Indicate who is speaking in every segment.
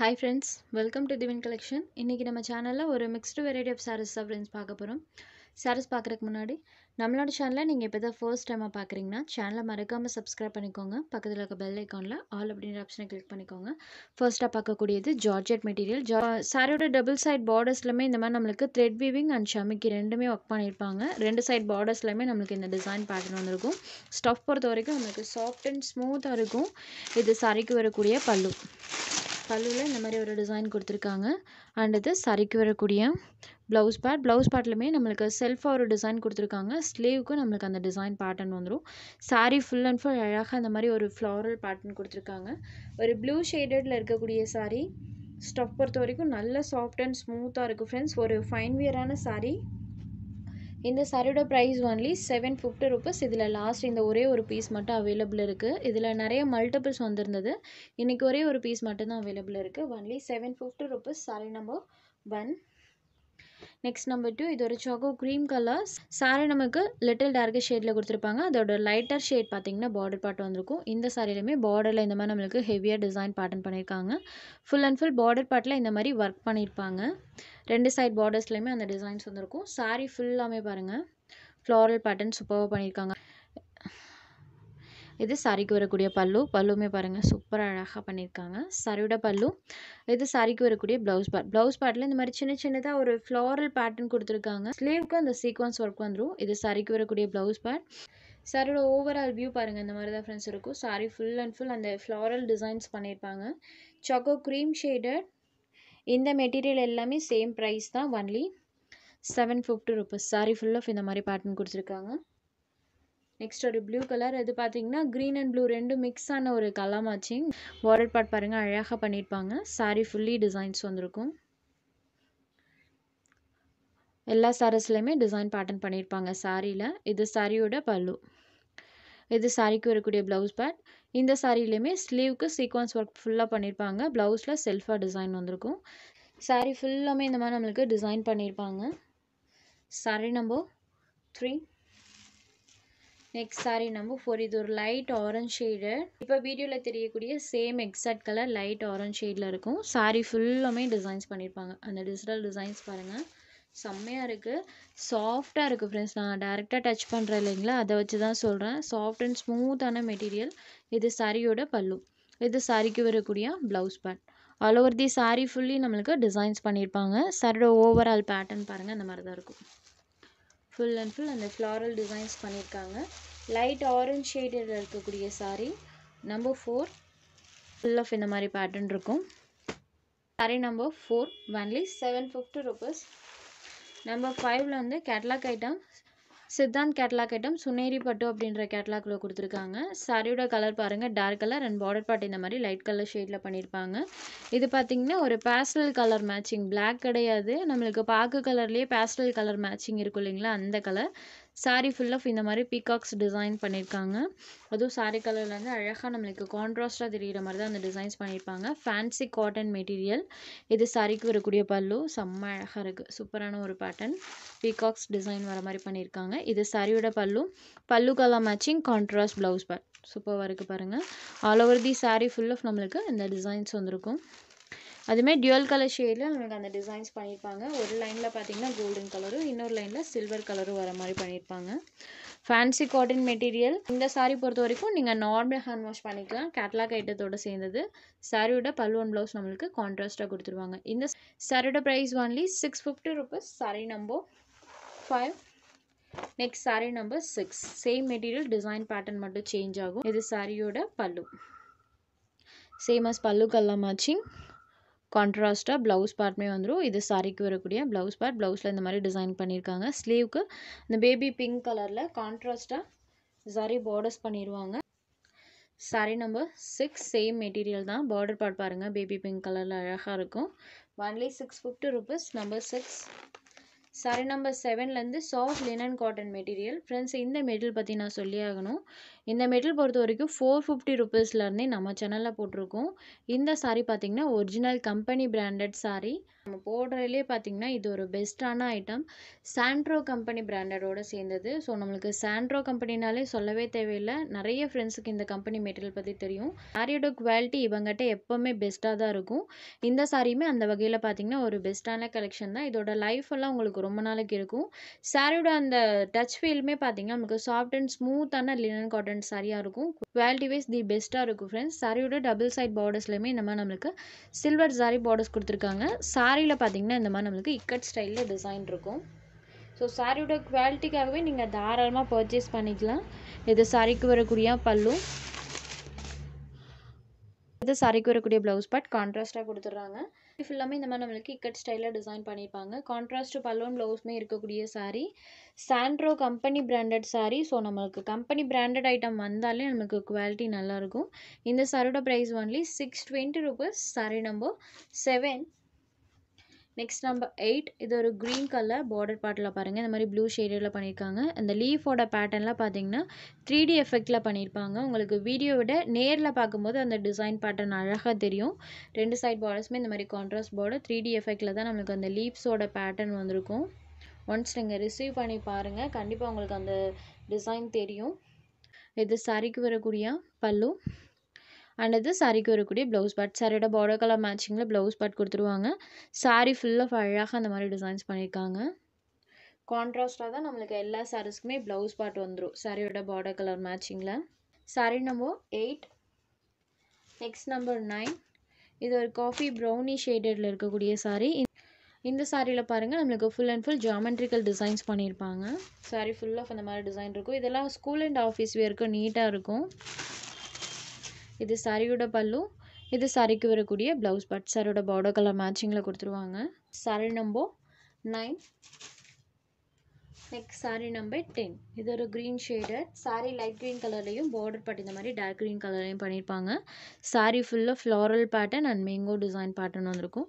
Speaker 1: hi friends welcome to டிவின் collection இன்றைக்கி நம்ம சேனலில் ஒரு மிக்ஸ்டு வெரைட்டி ஆஃப் சாரீஸ் தான் ஃப்ரெண்ட்ஸ் பார்க்க போகிறோம் சாரீஸ் பார்க்குறதுக்கு முன்னாடி நம்மளோட சேனலில் நீங்கள் இப்போ தான் ஃபர்ஸ்ட் டைமாக பார்க்குறீங்கன்னா சேனலை மறக்காமல் சப்ஸ்கிரைப் பண்ணிக்கோங்க பக்கத்தில் இருக்க பெல் ஐக்கானில் ஆல் அப்படின்ற ஆப்ஷனை கிளிக் பண்ணிக்கோங்க ஃபர்ஸ்ட்டாக பார்க்கக்கூடியது ஜார்ஜெட் மெட்டீரியல் ஜா சாரியோட டபுள் சைட் பார்டர்ஸ்லையுமே இந்த மாதிரி நம்மளுக்கு த்ரெட் வீவிங் அண்ட் ஷமிக்கு ரெண்டுமே ஒர்க் பண்ணியிருப்பாங்க ரெண்டு சைட் பார்டர்ஸ்லையுமே நம்மளுக்கு இந்த டிசைன் பேட்டர்ன் வந்துருக்கும் ஸ்டஃப் பொறுத்த வரைக்கும் நம்மளுக்கு சாஃப்ட் அண்ட் ஸ்மூத்தாக இருக்கும் இது சாரிக்கு வரக்கூடிய பல்லு பல்லுவில் இந்த மாதிரி ஒரு டிசைன் கொடுத்துருக்காங்க அண்ட் இது சரிக்கு வரக்கூடிய ப்ளவுஸ் பேட் ப்ளவுஸ் பேட்லுமே நம்மளுக்கு செல்ஃபாக ஒரு டிசைன் கொடுத்துருக்காங்க ஸ்லீவுக்கும் நம்மளுக்கு அந்த டிசைன் பேட்டர்ன் வந்துடும் சாரீ ஃபுல் அண்ட் ஃபுல் அழகாக அந்த மாதிரி ஒரு ஃப்ளாரல் பேட்டர்ன் கொடுத்துருக்காங்க ஒரு ப்ளூ ஷேடடில் இருக்கக்கூடிய சாரீ ஸ்டஃப் பொறுத்த வரைக்கும் நல்ல சாஃப்ட் அண்ட் ஸ்மூத்தாக இருக்குது ஃப்ரெண்ட்ஸ் ஒரு ஃபைன் வியரான சாரீ இந்த சாரியோட price only seven fifty rupees இதில் லாஸ்ட் இந்த ஒரே ஒரு பீஸ் மட்டும் அவைலபிள் இருக்குது இதில் நிறைய மல்டிபிள்ஸ் வந்திருந்தது இன்றைக்கி ஒரே ஒரு பீஸ் மட்டும்தான் அவைலபிள் இருக்குது only seven fifty rupees sari number one next number two இது ஒரு சாக்கோ க்ரீம் கலர் சாரீ நமக்கு லிட்டில் டார்க் ஷேடில் கொடுத்துருப்பாங்க அதோட லைட்டர் ஷேட் பார்த்தீங்கன்னா பார்டர் பாட்டு வந்திருக்கும் இந்த சாரியிலுமே பார்டரில் இந்த மாதிரி நம்மளுக்கு ஹெவியாக டிசைன் பேட்டர்ன் பண்ணியிருக்காங்க ஃபுல் அண்ட் ஃபுல் பார்டர் பாட்டில் இந்த மாதிரி ஒர்க் பண்ணியிருப்பாங்க ரெண்டு சைட் பார்டர்ஸ்லையுமே அந்த டிசைன்ஸ் வந்திருக்கும் சாரீ ஃபுல்லாமே பாருங்கள் ஃப்ளோரல் பேட்டர்ன் சூப்பராக பண்ணியிருக்காங்க இது சாரிக்கு வரக்கூடிய பல்லு பல்லுமே பாருங்கள் சூப்பராக அழகாக பண்ணியிருக்காங்க சாரியோட பல்லு இது சாரிக்கு வரக்கூடிய ப்ளவுஸ் பார்ட் ப்ளவுஸ் பார்ட்டில் இந்த மாதிரி சின்ன சின்னதாக ஒரு ஃப்ளாரல் பேட்டர்ன் கொடுத்துருக்காங்க ஸ்லீவ்க்கு அந்த சீக்வன்ஸ் ஒர்க் வந்துடும் இது சாரிக்கு வரக்கூடிய ப்ளவுஸ் பார்ட் சாரோட ஓவரால் வியூ பாருங்கள் இந்த மாதிரி தான் ஃப்ரெண்ட்ஸ் இருக்கும் சாரி ஃபுல் அண்ட் ஃபுல் அந்த ஃப்ளாரல் டிசைன்ஸ் பண்ணியிருப்பாங்க சாக்கோ க்ரீம் ஷேடட் இந்த மெட்டீரியல் எல்லாமே சேம் ப்ரைஸ் தான் only seven fifty rupees sari full of இந்த மாதிரி பேட்டர்ன் கொடுத்துருக்காங்க நெக்ஸ்ட் ஒரு ப்ளூ கலர் இது பார்த்தீங்கன்னா க்ரீன் அண்ட் ப்ளூ ரெண்டு மிக்ஸ் ஆன ஒரு கலர் மேட்சிங் பார்டர் பார்ட் பாருங்கள் அழகாக பண்ணியிருப்பாங்க சாரீ ஃபுல்லி டிசைன்ஸ் வந்திருக்கும் எல்லா சாரஸ்லையுமே டிசைன் பேட்டர்ன் பண்ணியிருப்பாங்க சாரியில் இது சாரியோட பல்லு இது சாரிக்கு வரக்கூடிய ப்ளவுஸ் பேட் இந்த சாரிலையுமே ஸ்லீவுக்கு சீக்வன்ஸ் ஒர்க் ஃபுல்லாக பண்ணியிருப்பாங்க ப்ளவுஸில் செல்ஃபாக டிசைன் வந்திருக்கும் சாரீ ஃபுல்லாமே இந்த மாதிரி நம்மளுக்கு டிசைன் பண்ணியிருப்பாங்க sari number three next sari number four இது ஒரு லைட் ஆரஞ்ச் ஷேடு இப்போ வீடியோவில் தெரியக்கூடிய same exact colour light orange ஷேடில் இருக்கும் சாரி ஃபுல்லுமே டிசைன்ஸ் பண்ணியிருப்பாங்க அந்த டிஜிட்டல் டிசைன்ஸ் பாருங்கள் செம்மையாக இருக்குது சாஃப்டாக இருக்குது ஃப்ரெண்ட்ஸ் நான் டேரெக்டாக டச் பண்ணுறேன் இல்லைங்களா அதை வச்சு தான் சொல்கிறேன் சாஃப்ட் அண்ட் ஸ்மூத்தான மெட்டீரியல் இது சாரியோட பல்லு இது சாரிக்கு வரக்கூடிய ப்ளவுஸ் பேண்ட் all over the sari fully நம்மளுக்கு டிசைன்ஸ் பண்ணியிருப்பாங்க சாரியோட ஓவரால் பேட்டர்ன் பாருங்கள் அந்த மாதிரி தான் இருக்கும் ஃபுல் அண்ட் ஃபுல் அந்த ஃப்ளாரல் டிசைன்ஸ் பண்ணியிருக்காங்க லைட் ஆரஞ்ச் ஷேடில் இருக்கக்கூடிய sari number four full of இந்த மாதிரி பேட்டர்ன் இருக்கும் sari number four only seven fifty rupees number ஃபைவ்ல வந்து catalogue items Siddhant catalogue item Suneri Pattu அப்படின்ற கேட்லாக்ல கொடுத்துருக்காங்க சாரியோட கலர் பாருங்கள் dark colour and border part இந்த மாதிரி லைட் கலர் ஷேடில் பண்ணியிருப்பாங்க இது பார்த்தீங்கன்னா ஒரு பேஸ்டல் கலர் மேட்சிங் பிளாக் கிடையாது நம்மளுக்கு பாக்கு கலர்லேயே பேஸ்டல் கலர் மேட்சிங் இருக்கும் இல்லைங்களா அந்த கலர் சாரீ ஃபுல் ஆஃப் இந்த மாதிரி பீகாக்ஸ் டிசைன் பண்ணியிருக்காங்க அதுவும் சாரீ கலரில் வந்து அழகாக நம்மளுக்கு கான்ட்ராஸ்டாக தெரிகிற மாதிரி தான் அந்த டிசைன்ஸ் பண்ணியிருப்பாங்க ஃபேன்சி காட்டன் மெட்டீரியல் இது சாரீக்கு வரக்கூடிய பல்லு செம்ம அழகாக இருக்குது சூப்பரான ஒரு பேட்டர்ன் பீகாக்ஸ் டிசைன் வர மாதிரி பண்ணியிருக்காங்க இது சாரியோட pallu pallu colour matching contrast blouse பேட் சூப்பராக இருக்குது பாருங்கள் all over the sari full of நம்மளுக்கு இந்த டிசைன்ஸ் வந்திருக்கும் அதுமாரி டியூயல் கலர் ஷேடில் நம்மளுக்கு அந்த டிசைன்ஸ் பண்ணியிருப்பாங்க ஒரு லைனில் பார்த்தீங்கன்னா கோல்டன் கலரும் இன்னொரு லைனில் சில்வர் கலரும் வர மாதிரி பண்ணியிருப்பாங்க ஃபேன்சி காட்டன் மெட்டீரியல் இந்த சாரீ பொறுத்த வரைக்கும் நீங்கள் நார்மல் ஹேண்ட் வாஷ் பண்ணிக்கலாம் கேட்லாக் ஐட்டத்தோடு சேர்ந்தது சாரியோட பல்வன் ப்ளவுஸ் நம்மளுக்கு கான்ட்ராஸ்ட்டாக கொடுத்துருவாங்க இந்த சாரியோட price only six fifty rupees sari number five next sari number six same material design pattern மட்டும் சேஞ்ச் ஆகும் இது சாரியோட பல்லு சேம் அஸ் பல்லு கல்லா மேட்சிங் கான்ட்ராஸ்ட்டாக ப்ளவுஸ் பார்ட்மே வந்துடும் இது சாரிக்கு வரக்கூடிய ப்ளவுஸ் பார்ட் ப்ளவுஸில் இந்த மாதிரி டிசைன் பண்ணியிருக்காங்க ஸ்லீவுக்கு இந்த பேபி பிங்க் கலரில் கான்ட்ராஸ்ட்டாக சாரி பார்டர்ஸ் பண்ணிடுவாங்க sari number six same material தான் பார்டர் பார்ட் பாருங்கள் பேபி பிங்க் கலரில் அழகாக இருக்கும் only six fifty rupees number six sari number செவன்லேருந்து soft linen cotton material friends இந்த மெட்டீரியல் பற்றி நான் சொல்லி ஆகணும் இந்த மெட்டல் பொறுத்த வரைக்கும் ஃபோர் ஃபிஃப்டி ருபீஸ்லேருந்தே நம்ம சேனலில் போட்டிருக்கோம் இந்த சாரீ பார்த்திங்கன்னா ஒரிஜினல் கம்பெனி பிராண்டட் சாரீ நம்ம போடுறதுலேயே பார்த்திங்கன்னா இது ஒரு பெஸ்ட்டான ஐட்டம் சாண்ட்ரோ கம்பெனி பிராண்டடோடு சேர்ந்தது ஸோ நம்மளுக்கு சாண்ட்ரோ கம்பெனினாலே சொல்லவே தேவையில்லை நிறைய ஃப்ரெண்ட்ஸுக்கு இந்த கம்பெனி மெட்டீரியல் பற்றி தெரியும் சாரியோட குவாலிட்டி இவங்ககிட்ட எப்போவுமே பெஸ்ட்டாக தான் இருக்கும் இந்த சாரியுமே அந்த வகையில் பார்த்திங்கன்னா ஒரு பெஸ்ட்டான கலெக்ஷன் தான் இதோட லைஃப் எல்லாம் உங்களுக்கு ரொம்ப நாளைக்கு இருக்கும் சாரியோட அந்த டச் ஃபீலுமே பார்த்திங்கன்னா நமக்கு சாஃப்ட் அண்ட் ஸ்மூத்தான லினன் காட்டன் அண்ட் சரியாக இருக்கும் குவாலிட்டி வைஸ் தி பெஸ்ட்டாக இருக்கும் ஃப்ரெண்ட்ஸ் சாரியோட டபுள் சைட் பார்டர்ஸ்லையுமே இந்த மாதிரி நம்மளுக்கு சில்வர் சாரி பார்டர்ஸ் கொடுத்துருக்காங்க சாரியில் பார்த்தீங்கன்னா இந்த மாதிரி நம்மளுக்கு இக்கட் ஸ்டைலில் டிசைன் இருக்கும் ஸோ சாரியோட குவாலிட்டிக்காகவே நீங்கள் தாராளமாக பர்ச்சேஸ் பண்ணிக்கலாம் இது சாரிக்கு வரக்கூடிய பல்லும் இது சாரிக்கு வரக்கூடிய ப்ளவுஸ் பார்ட் கான்ட்ராஸ்ட்டாக கொடுத்துட்றாங்க ஃபுல்லாமே இந்த மாதிரி நம்மளுக்கு இக்கட் ஸ்டைலில் டிசைன் பண்ணியிருப்பாங்க கான்ட்ராஸ்ட் பல்லுவன் ப்ளவுஸ்மே இருக்கக்கூடிய sari Sandro company branded sari so நம்மளுக்கு கம்பெனி பிராண்டட் ஐட்டம் வந்தாலே நம்மளுக்கு குவாலிட்டி நல்லாயிருக்கும் இந்த சாரோட price only six twenty rupees sari number seven next number eight இது ஒரு க்ரீன் கலர் பார்டர் பாட்டில் பாருங்கள் இந்த மாதிரி ப்ளூ ஷேடில் பண்ணியிருக்காங்க அந்த லீஃபோட பேட்டர்னில் பார்த்தீங்கன்னா த்ரீ டி எஃபெக்டில் பண்ணியிருப்பாங்க உங்களுக்கு வீடியோ விட நேரில் பார்க்கும்போது அந்த டிசைன் பேட்டர்ன் அழகாக தெரியும் ரெண்டு சைட் பார்டர்ஸுமே இந்த மாதிரி கான்ட்ராஸ்ட் பார்டர் த்ரீ டி எஃபெக்டில் தான் நம்மளுக்கு அந்த லீவ்ஸோட பேட்டர்ன் வந்திருக்கும் ஒன்ஸ் நீங்கள் ரிசீவ் பண்ணி பாருங்கள் கண்டிப்பாக உங்களுக்கு அந்த டிசைன் தெரியும் இது சரிக்கு வரக்கூடிய பல்லு அண்ட் இது சாரிக்கு வரக்கூடிய ப்ளவுஸ் பாட் சாரியோட பார்டர் கலர் மேட்சிங்கில் ப்ளவுஸ் பாட் கொடுத்துருவாங்க சாரி ஃபுல்லாக அழகாக அந்த மாதிரி டிசைன்ஸ் பண்ணியிருக்காங்க கான்ட்ராஸ்டாக தான் நம்மளுக்கு எல்லா சாரீஸ்க்குமே ப்ளவுஸ் பாட் வந்துடும் சாரியோட பார்டர் கலர் மேட்சிங்கில் sari number eight next number nine இது ஒரு காஃபி ப்ரௌனி ஷேடடில் இருக்கக்கூடிய சாரி இந்த சாரியில் பாருங்கள் நம்மளுக்கு full and full geometrical designs பண்ணியிருப்பாங்க ஃபுல் ஃபுல்லாக அந்த மாதிரி டிசைன் இருக்கும் இதெல்லாம் ஸ்கூல் அண்ட் ஆஃபீஸ் வேர்க்கும் நீட்டாக இருக்கும் இது சாரியோட பல்லு இது சாரிக்கு வரக்கூடிய ப்ளவுஸ் பட் சாரோட பார்டர் கலர் மேட்சிங்கில் கொடுத்துருவாங்க sari number nine next sari number ten இது ஒரு க்ரீன் ஷேடர் சாரி லைட் க்ரீன் கலர்லேயும் பார்டர் பட் இந்த மாதிரி டார்க் க்ரீன் கலர்லையும் பண்ணியிருப்பாங்க சாரி ஃபுல்லாக floral pattern and mango design pattern வந்திருக்கும்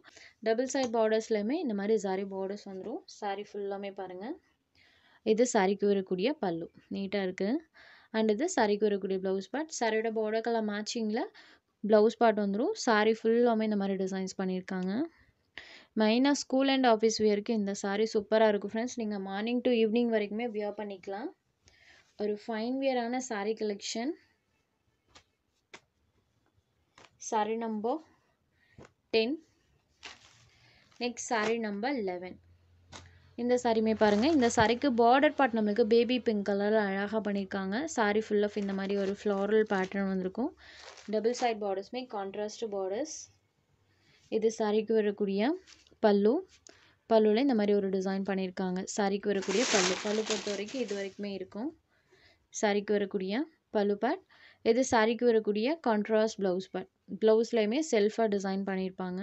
Speaker 1: டபுள் சைட் பார்டர்ஸ்லையுமே இந்த மாதிரி சாரி பார்டர்ஸ் வந்துடும் சாரி ஃபுல்லாமே பாருங்கள் இது சாரிக்கு வரக்கூடிய பல்லு நீட்டாக இருக்குது அண்ட் இது சரி குறிக்குடி ப்ளவுஸ் பாட் சாரியோட பார்டர் கலர் மேட்சிங்கில் ப்ளவுஸ் பாட் வந்துடும் சாரீ ஃபுல்லாமே இந்த மாதிரி டிசைன்ஸ் பண்ணியிருக்காங்க மெயினாக ஸ்கூல் அண்ட் ஆஃபீஸ் வியருக்கு இந்த சாரீ சூப்பராக இருக்கும் ஃப்ரெண்ட்ஸ் நீங்கள் மார்னிங் டு ஈவினிங் வரைக்குமே வியர் பண்ணிக்கலாம் ஒரு ஃபைன் வியரான sari collection sari number ten next sari number eleven இந்த சாரியுமே பாருங்கள் இந்த சாரிக்கு பார்டர் பார்ட் நம்மளுக்கு பேபி பிங்க் கலரில் அழகாக பண்ணியிருக்காங்க சாரி ஃபுல் ஆஃப் இந்த மாதிரி ஒரு ஃப்ளாரல் பேட்டர்ன் வந்திருக்கும் டபுள் சைட் பார்டர்ஸுமே கான்ட்ராஸ்ட் பார்டர்ஸ் இது சாரிக்கு வரக்கூடிய பல்லு பல்லுவில் இந்த மாதிரி ஒரு டிசைன் பண்ணியிருக்காங்க சாரிக்கு வரக்கூடிய பல்லு பல்லு பொறுத்த வரைக்கும் இது வரைக்குமே இருக்கும் சாரிக்கு வரக்கூடிய பல்லு பேட் இது சாரிக்கு வரக்கூடிய கான்ட்ராஸ்ட் ப்ளவுஸ் பேட் ப்ளவுஸ்லையுமே செல்ஃபாக டிசைன் பண்ணியிருப்பாங்க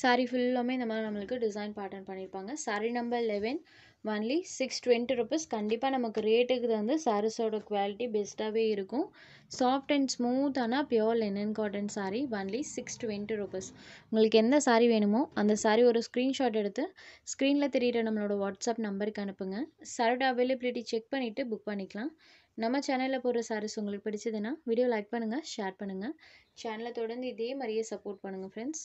Speaker 1: சாரீ ஃபுல்லாமே இந்த மாதிரி நம்மளுக்கு டிசைன் பேட்டர்ன் பண்ணியிருப்பாங்க sari number eleven only six twenty rupees கண்டிப்பாக நமக்கு ரேட்டுக்கு வந்து சாரீஸோட குவாலிட்டி பெஸ்ட்டாகவே இருக்கும் சாஃப்ட் அண்ட் ஸ்மூத்தான pure linen cotton sari only six twenty rupees உங்களுக்கு எந்த சாரீ வேணுமோ அந்த சாரீ ஒரு ஸ்க்ரீன்ஷாட் எடுத்து ஸ்க்ரீனில் தெரியிற நம்மளோட வாட்ஸ்அப் நம்பருக்கு அனுப்புங்க சாரோட அவைலபிலிட்டி செக் பண்ணிவிட்டு புக் பண்ணிக்கலாம் நம்ம சேனலில் போடுற சாரீஸ் உங்களுக்கு பிடிச்சதுன்னா வீடியோ லைக் பண்ணுங்கள் ஷேர் பண்ணுங்கள் சேனலை தொடர்ந்து இதே மாதிரியே சப்போர்ட் பண்ணுங்கள் ஃப்ரெண்ட்ஸ்